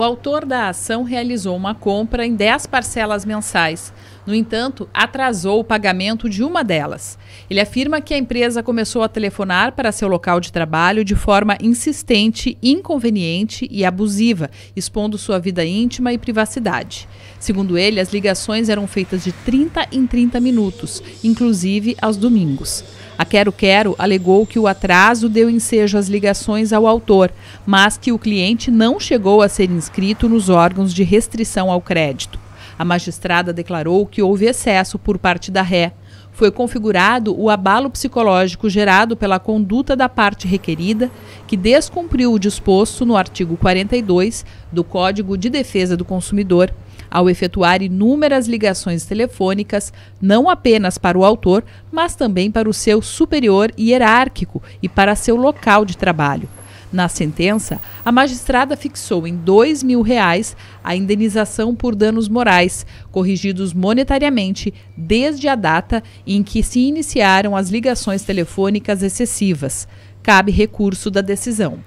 O autor da ação realizou uma compra em 10 parcelas mensais. No entanto, atrasou o pagamento de uma delas. Ele afirma que a empresa começou a telefonar para seu local de trabalho de forma insistente, inconveniente e abusiva, expondo sua vida íntima e privacidade. Segundo ele, as ligações eram feitas de 30 em 30 minutos, inclusive aos domingos. A Quero Quero alegou que o atraso deu ensejo às ligações ao autor, mas que o cliente não chegou a ser inscrito nos órgãos de restrição ao crédito. A magistrada declarou que houve excesso por parte da ré. Foi configurado o abalo psicológico gerado pela conduta da parte requerida, que descumpriu o disposto no artigo 42 do Código de Defesa do Consumidor, ao efetuar inúmeras ligações telefônicas, não apenas para o autor, mas também para o seu superior hierárquico e para seu local de trabalho na sentença, a magistrada fixou em dois mil reais a indenização por danos morais, corrigidos monetariamente desde a data em que se iniciaram as ligações telefônicas excessivas. Cabe recurso da decisão.